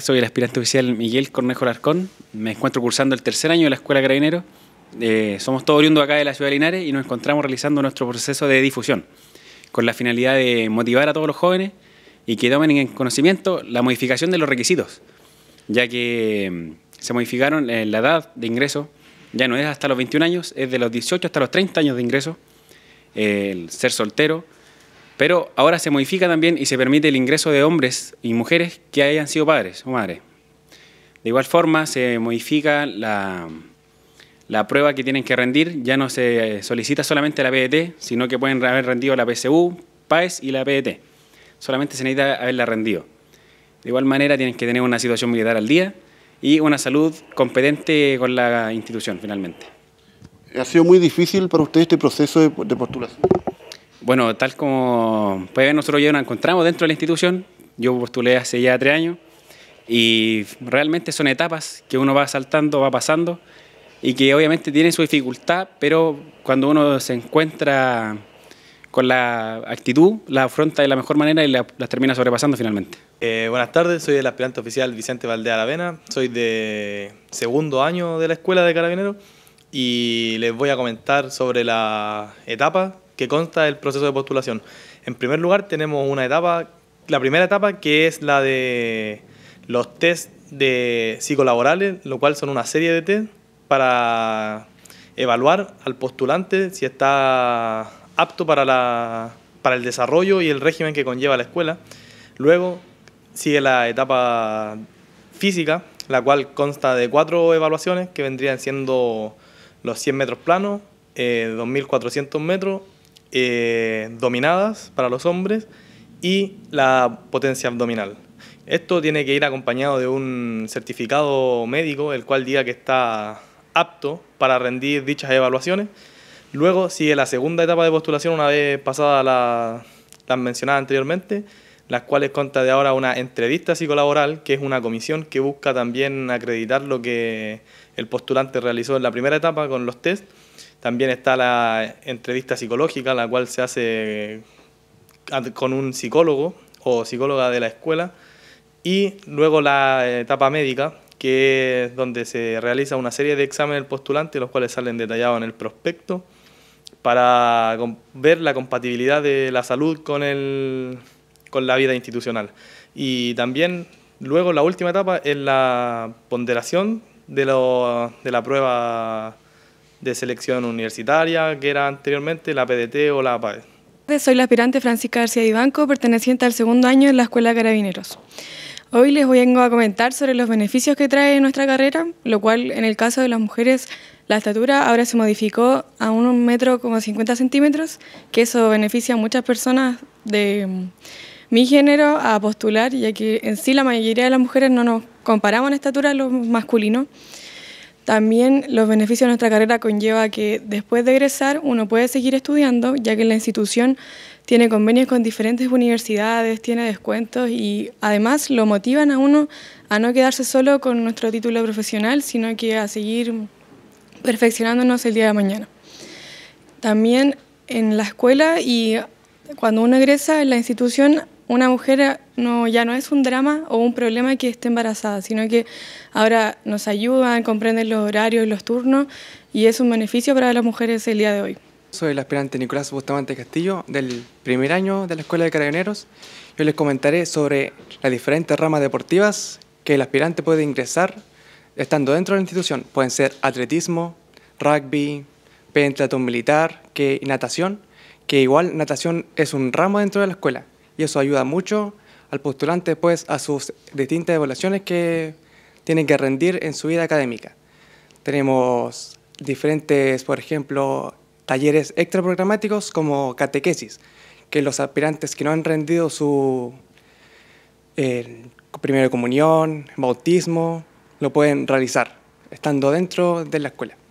Soy el aspirante oficial Miguel Cornejo Larcón. Me encuentro cursando el tercer año de la Escuela Carabinero. Eh, somos todos oriundos acá de la ciudad de Linares y nos encontramos realizando nuestro proceso de difusión con la finalidad de motivar a todos los jóvenes y que tomen en conocimiento la modificación de los requisitos, ya que mm, se modificaron eh, la edad de ingreso, ya no es hasta los 21 años, es de los 18 hasta los 30 años de ingreso, el ser soltero, pero ahora se modifica también y se permite el ingreso de hombres y mujeres que hayan sido padres o madres. De igual forma, se modifica la, prueba que tienen que rendir. Ya no se solicita solamente la PDT, sino que pueden haber rendido la PSU, PAES y la PDT. Solamente se necesita haberla rendido. De igual manera, tienen que tener una situación militar al día y una salud competente con la institución, finalmente. ¿Ha sido muy difícil para usted este proceso de postulación? Bueno, tal como puede ver, nosotros ya nos encontramos dentro de la institución. Yo postulé hace ya tres años y realmente son etapas que uno va saltando, va pasando y que obviamente tienen su dificultad, pero cuando uno se encuentra con la actitud, la afronta de la mejor manera y las termina sobrepasando finalmente. Eh, buenas tardes, soy el aspirante oficial Vicente Valdea Lavena, soy de segundo año de la Escuela de Carabineros y les voy a comentar sobre la etapa, que consta del proceso de postulación. En primer lugar, tenemos una etapa, la primera etapa que es la de los test de psicolaborales, lo cual son una serie de test para evaluar al postulante si está apto para, la, para el desarrollo y el régimen que conlleva la escuela. Luego sigue la etapa física, la cual consta de cuatro evaluaciones que vendrían siendo los 100 metros planos, 2.400 eh, metros eh, dominadas para los hombres y la potencia abdominal. Esto tiene que ir acompañado de un certificado médico, el cual diga que está apto para rendir dichas evaluaciones. Luego sigue la segunda etapa de postulación una vez pasada la, las mencionadas anteriormente, las cuales consta de ahora una entrevista psicolaboral, que es una comisión que busca también acreditar lo que el postulante realizó en la primera etapa con los test. También está la entrevista psicológica, la cual se hace eh, con un psicólogo o psicóloga de la escuela. Y luego la etapa médica, que es donde se realiza una serie de exámenes del postulante, los cuales salen detallados en el prospecto, para ver la compatibilidad de la salud con el con la vida institucional. Y también luego la última etapa es la ponderación de, lo, de la prueba de selección universitaria, que era anteriormente la PDT o la APAE. Soy la aspirante Francisca García Ibanco, perteneciente al segundo año en la Escuela Carabineros. Hoy les vengo a comentar sobre los beneficios que trae nuestra carrera, lo cual en el caso de las mujeres la estatura ahora se modificó a un metro como 50 centímetros, que eso beneficia a muchas personas de mi género a postular, ya que en sí la mayoría de las mujeres no nos comparamos en estatura a los masculinos. También los beneficios de nuestra carrera conlleva que después de egresar uno puede seguir estudiando, ya que la institución tiene convenios con diferentes universidades, tiene descuentos y además lo motivan a uno a no quedarse solo con nuestro título profesional, sino que a seguir perfeccionándonos el día de mañana. También en la escuela y cuando uno egresa en la institución una mujer no, ya no es un drama o un problema que esté embarazada, sino que ahora nos ayudan, comprenden los horarios, y los turnos y es un beneficio para las mujeres el día de hoy. Soy el aspirante Nicolás Bustamante Castillo del primer año de la Escuela de Carabineros. Yo les comentaré sobre las diferentes ramas deportivas que el aspirante puede ingresar estando dentro de la institución. Pueden ser atletismo, rugby, pentatón militar, que, natación, que igual natación es un ramo dentro de la escuela y eso ayuda mucho al postulante pues, a sus distintas evaluaciones que tienen que rendir en su vida académica. Tenemos diferentes, por ejemplo, talleres extraprogramáticos como catequesis, que los aspirantes que no han rendido su primera comunión, bautismo, lo pueden realizar estando dentro de la escuela.